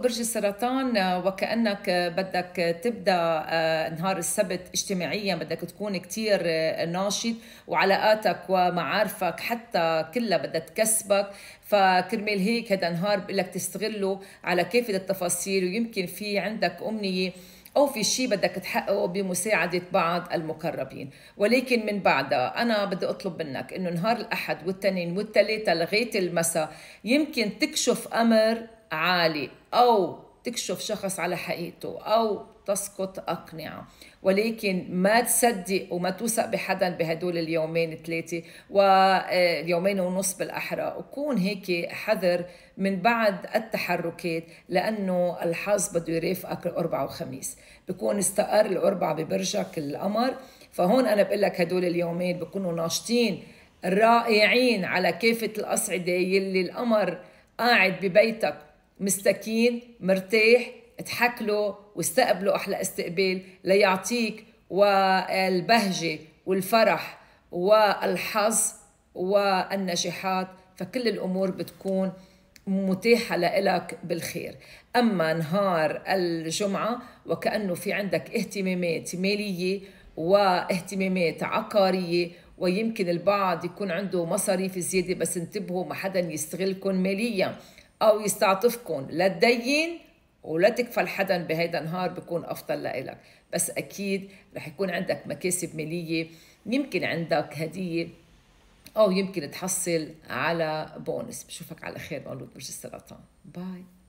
برج السرطان آه، وكأنك آه، بدك تبدأ آه، نهار السبت اجتماعيا بدك تكون كتير ناشط وعلاقاتك ومعارفك حتى كلها بدها تكسبك فكرمال هيك هذا النهار بقول لك تستغله على كافة التفاصيل ويمكن في عندك أمنية أو في شيء بدك تحققه بمساعدة بعض المقربين ولكن من بعدها أنا بدي أطلب منك أنه نهار الأحد والتنين والتلاتة لغاية المساء يمكن تكشف أمر عالي أو تكشف شخص على حقيقته أو تسقط أقنعة ولكن ما تصدق وما توثق بحدا بهدول اليومين ثلاثة واليومين آه، ونص بالأحرى وكون هيك حذر من بعد التحركات لأنه الحظ بده يرافقك الأربعة وخميس بكون استقر الأربعة ببرجك القمر فهون أنا بقول لك هدول اليومين بكونوا ناشطين رائعين على كافة الأصعدة يلي القمر قاعد ببيتك مستكين مرتاح تحكله واستقبله أحلى استقبال ليعطيك والبهجة والفرح والحظ والنجاحات فكل الأمور بتكون متاحة لإلك بالخير أما نهار الجمعة وكأنه في عندك اهتمامات مالية واهتمامات عقارية ويمكن البعض يكون عنده مصاريف زيادة بس انتبهوا ما حدا يستغلكم ماليا أو يستعطفكم لا تدين ولا تكفل حدا بهيدا النهار بكون أفضل لإلك بس أكيد رح يكون عندك مكاسب مالية يمكن عندك هدية أو يمكن تحصل على بونس بشوفك على خير مولود برج السرطان باي